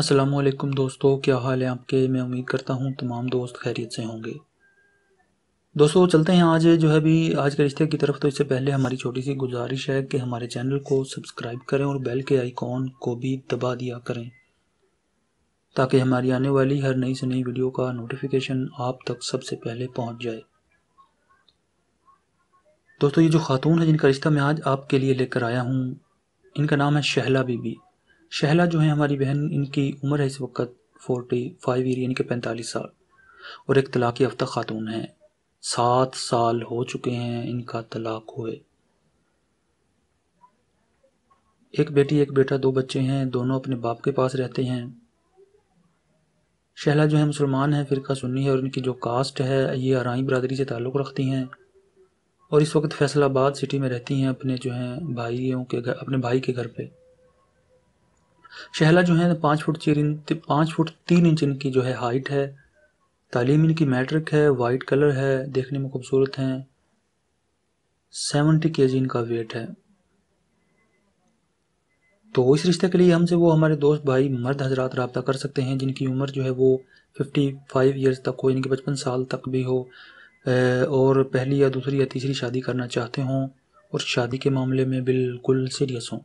असलकुम दोस्तों क्या हाल है आपके मैं उम्मीद करता हूँ तमाम दोस्त खैरियत से होंगे दोस्तों चलते हैं आज जो है भी आज के रिश्ते की तरफ तो इससे पहले हमारी छोटी सी गुजारिश है कि हमारे चैनल को सब्सक्राइब करें और बेल के आइकॉन को भी दबा दिया करें ताकि हमारी आने वाली हर नई से नई वीडियो का नोटिफिकेशन आप तक सबसे पहले पहुँच जाए दोस्तों ये जो खातून है जिनका रिश्ता मैं आज आपके लिए लेकर आया हूँ इनका नाम है शहला बीबी शहला जो है हमारी बहन इनकी उम्र है इस वक्त फोर्टी फाइव ईयर यानी कि पैंतालीस साल और एक तलाक़ याफ्ता ख़ातून है सात साल हो चुके हैं इनका तलाक हुए एक बेटी एक बेटा दो बच्चे हैं दोनों अपने बाप के पास रहते हैं शहला जो है मुसलमान है फ़िरका सुन्नी है और इनकी जो कास्ट है ये आरानी बरदरी से ताल्लुक़ रखती हैं और इस वक्त फैसलाबाद सिटी में रहती हैं अपने जो हैं भाइयों के घर अपने भाई के घर पे शहला जो है पाँच फुट चीर इन पाँच फुट तीन इंच इनकी जो है हाइट है तालीम इनकी मैट्रिक है वाइट कलर है देखने में खूबसूरत हैं सेवेंटी के जी इनका वेट है तो इस रिश्ते के लिए हमसे वो हमारे दोस्त भाई मर्द हजरात रबता कर सकते हैं जिनकी उम्र जो है वो फिफ्टी फाइव ईयर्स तक हो यानी कि पचपन साल तक भी हो और पहली या दूसरी या तीसरी शादी करना चाहते हों और शादी के मामले में बिल्कुल सीरियस हों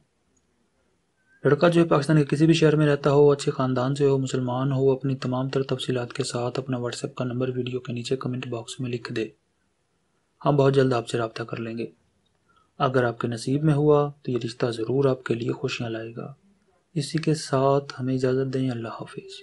लड़का जो है पाकिस्तान के किसी भी शहर में रहता हो अच्छे ख़ानदान से हो मुसलमान हो अपनी तमाम तर तफसीत के साथ अपना व्हाट्सएप का नंबर वीडियो के नीचे कमेंट बॉक्स में लिख दे हम बहुत जल्द आपसे रबता कर लेंगे अगर आपके नसीब में हुआ तो ये रिश्ता ज़रूर आपके लिए खुशियाँ लाएगा इसी के साथ हमें इजाज़त दें अल्लाह हाफिज़